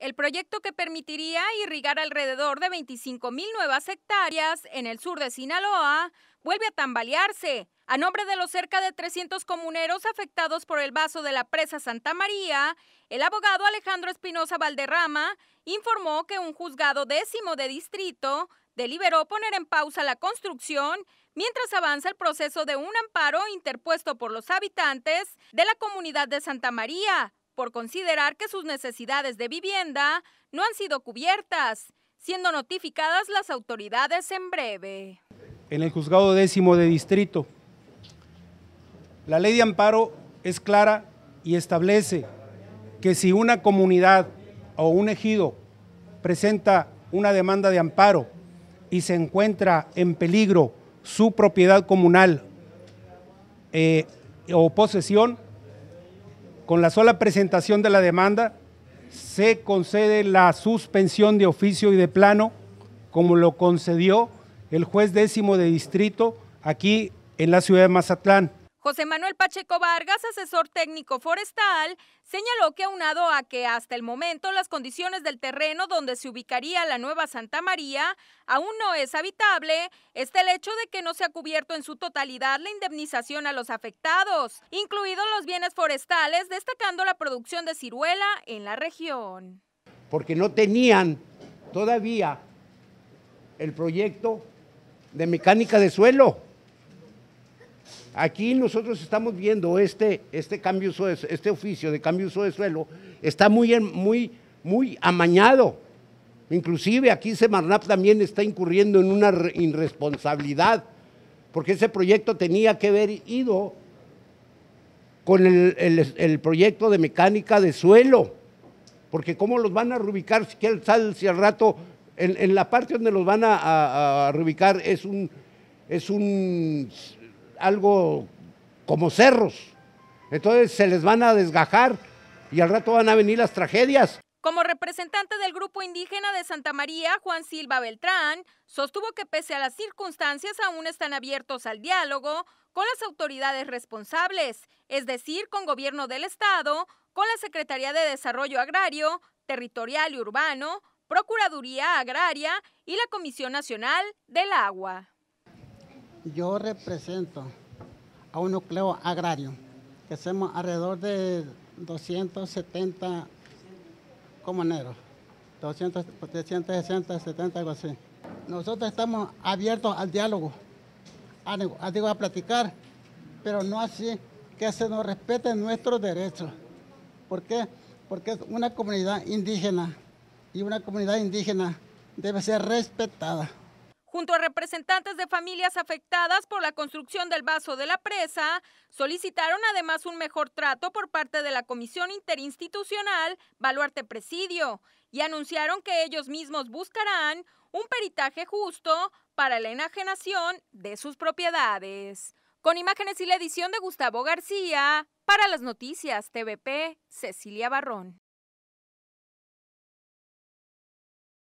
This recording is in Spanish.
El proyecto que permitiría irrigar alrededor de 25.000 nuevas hectáreas en el sur de Sinaloa vuelve a tambalearse. A nombre de los cerca de 300 comuneros afectados por el vaso de la presa Santa María, el abogado Alejandro Espinosa Valderrama informó que un juzgado décimo de distrito deliberó poner en pausa la construcción mientras avanza el proceso de un amparo interpuesto por los habitantes de la comunidad de Santa María, por considerar que sus necesidades de vivienda no han sido cubiertas, siendo notificadas las autoridades en breve. En el juzgado décimo de distrito, la ley de amparo es clara y establece que si una comunidad o un ejido presenta una demanda de amparo y se encuentra en peligro su propiedad comunal eh, o posesión, con la sola presentación de la demanda, se concede la suspensión de oficio y de plano, como lo concedió el juez décimo de distrito aquí en la ciudad de Mazatlán. José Manuel Pacheco Vargas, asesor técnico forestal, señaló que aunado a que hasta el momento las condiciones del terreno donde se ubicaría la nueva Santa María aún no es habitable, está el hecho de que no se ha cubierto en su totalidad la indemnización a los afectados, incluidos los bienes forestales, destacando la producción de ciruela en la región. Porque no tenían todavía el proyecto de mecánica de suelo Aquí nosotros estamos viendo este, este cambio de, este oficio de cambio uso de suelo está muy, muy, muy amañado. Inclusive aquí Semarnap también está incurriendo en una irresponsabilidad, porque ese proyecto tenía que ver ido con el, proyecto de mecánica de suelo, porque cómo los van a reubicar si al, si al rato, en, la parte donde los van a, a, es un, es un algo como cerros. Entonces se les van a desgajar y al rato van a venir las tragedias. Como representante del grupo indígena de Santa María, Juan Silva Beltrán, sostuvo que pese a las circunstancias aún están abiertos al diálogo con las autoridades responsables, es decir, con gobierno del Estado, con la Secretaría de Desarrollo Agrario, Territorial y Urbano, Procuraduría Agraria y la Comisión Nacional del Agua. Yo represento a un núcleo agrario, que somos alrededor de 270 comuneros, 200, 360, 70, algo así. Nosotros estamos abiertos al diálogo, a, digo, a platicar, pero no así que se nos respeten nuestros derechos. ¿Por qué? Porque es una comunidad indígena y una comunidad indígena debe ser respetada. Junto a representantes de familias afectadas por la construcción del vaso de la presa, solicitaron además un mejor trato por parte de la Comisión Interinstitucional Baluarte Presidio y anunciaron que ellos mismos buscarán un peritaje justo para la enajenación de sus propiedades. Con imágenes y la edición de Gustavo García, para las noticias TVP, Cecilia Barrón.